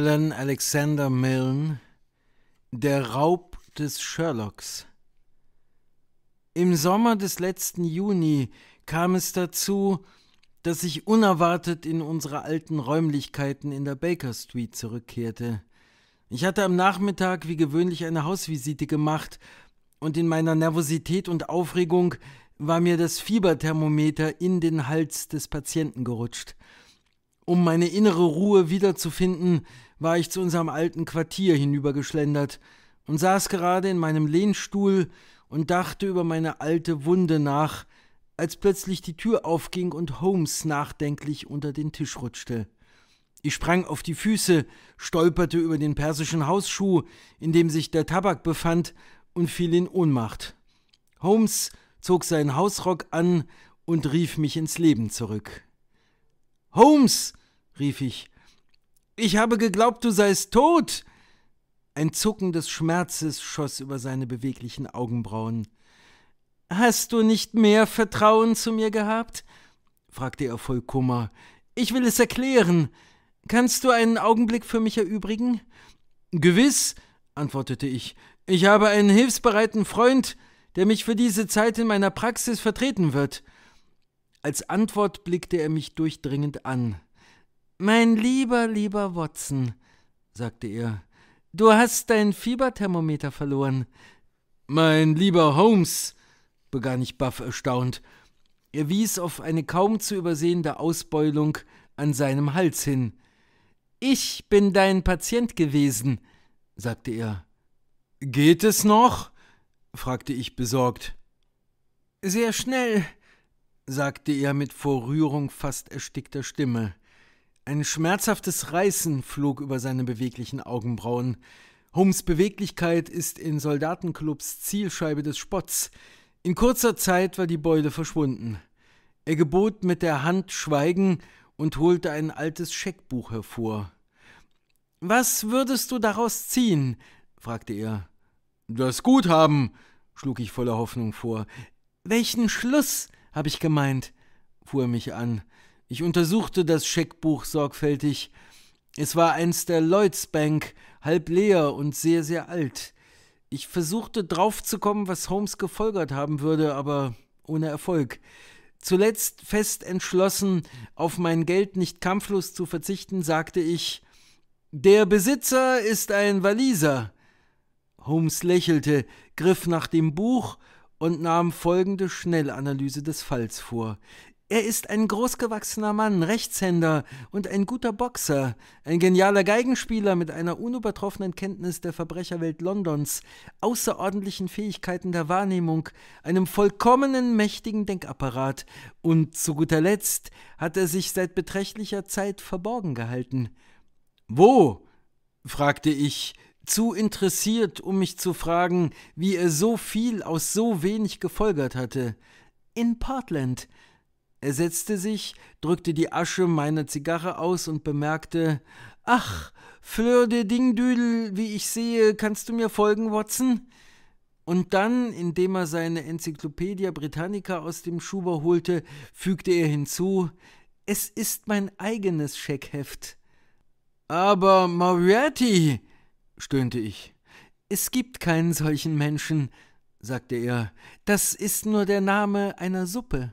Alan Alexander Milne Der Raub des Sherlocks Im Sommer des letzten Juni kam es dazu, dass ich unerwartet in unsere alten Räumlichkeiten in der Baker Street zurückkehrte. Ich hatte am Nachmittag wie gewöhnlich eine Hausvisite gemacht, und in meiner Nervosität und Aufregung war mir das Fieberthermometer in den Hals des Patienten gerutscht. Um meine innere Ruhe wiederzufinden, war ich zu unserem alten Quartier hinübergeschlendert und saß gerade in meinem Lehnstuhl und dachte über meine alte Wunde nach, als plötzlich die Tür aufging und Holmes nachdenklich unter den Tisch rutschte. Ich sprang auf die Füße, stolperte über den persischen Hausschuh, in dem sich der Tabak befand, und fiel in Ohnmacht. Holmes zog seinen Hausrock an und rief mich ins Leben zurück. Holmes, rief ich, ich habe geglaubt, du seist tot. Ein Zucken des Schmerzes schoss über seine beweglichen Augenbrauen. Hast du nicht mehr Vertrauen zu mir gehabt? fragte er voll Kummer. Ich will es erklären. Kannst du einen Augenblick für mich erübrigen? Gewiss, antwortete ich. Ich habe einen hilfsbereiten Freund, der mich für diese Zeit in meiner Praxis vertreten wird. Als Antwort blickte er mich durchdringend an. Mein lieber, lieber Watson, sagte er, du hast dein Fieberthermometer verloren. Mein lieber Holmes, begann ich baff erstaunt. Er wies auf eine kaum zu übersehende Ausbeulung an seinem Hals hin. Ich bin dein Patient gewesen, sagte er. Geht es noch? fragte ich besorgt. Sehr schnell, sagte er mit vor Rührung fast erstickter Stimme. Ein schmerzhaftes Reißen flog über seine beweglichen Augenbrauen. Holmes Beweglichkeit ist in Soldatenclubs Zielscheibe des Spotts. In kurzer Zeit war die Beute verschwunden. Er gebot mit der Hand Schweigen und holte ein altes Scheckbuch hervor. Was würdest du daraus ziehen? fragte er. Das Guthaben, schlug ich voller Hoffnung vor. Welchen Schluss habe ich gemeint, fuhr er mich an. Ich untersuchte das Scheckbuch sorgfältig. Es war eins der Lloyds Bank, halb leer und sehr, sehr alt. Ich versuchte draufzukommen, was Holmes gefolgert haben würde, aber ohne Erfolg. Zuletzt fest entschlossen, auf mein Geld nicht kampflos zu verzichten, sagte ich Der Besitzer ist ein Waliser. Holmes lächelte, griff nach dem Buch und nahm folgende Schnellanalyse des Falls vor. Er ist ein großgewachsener Mann, Rechtshänder und ein guter Boxer, ein genialer Geigenspieler mit einer unübertroffenen Kenntnis der Verbrecherwelt Londons, außerordentlichen Fähigkeiten der Wahrnehmung, einem vollkommenen mächtigen Denkapparat und zu guter Letzt hat er sich seit beträchtlicher Zeit verborgen gehalten. Wo? fragte ich, zu interessiert, um mich zu fragen, wie er so viel aus so wenig gefolgert hatte. In Portland. Er setzte sich, drückte die Asche meiner Zigarre aus und bemerkte: Ach, Fleur de Dingdüdel, wie ich sehe, kannst du mir folgen, Watson? Und dann, indem er seine Enzyklopädie Britannica aus dem Schuber holte, fügte er hinzu: Es ist mein eigenes Scheckheft. Aber Moriarty, stöhnte ich. Es gibt keinen solchen Menschen, sagte er, das ist nur der Name einer Suppe.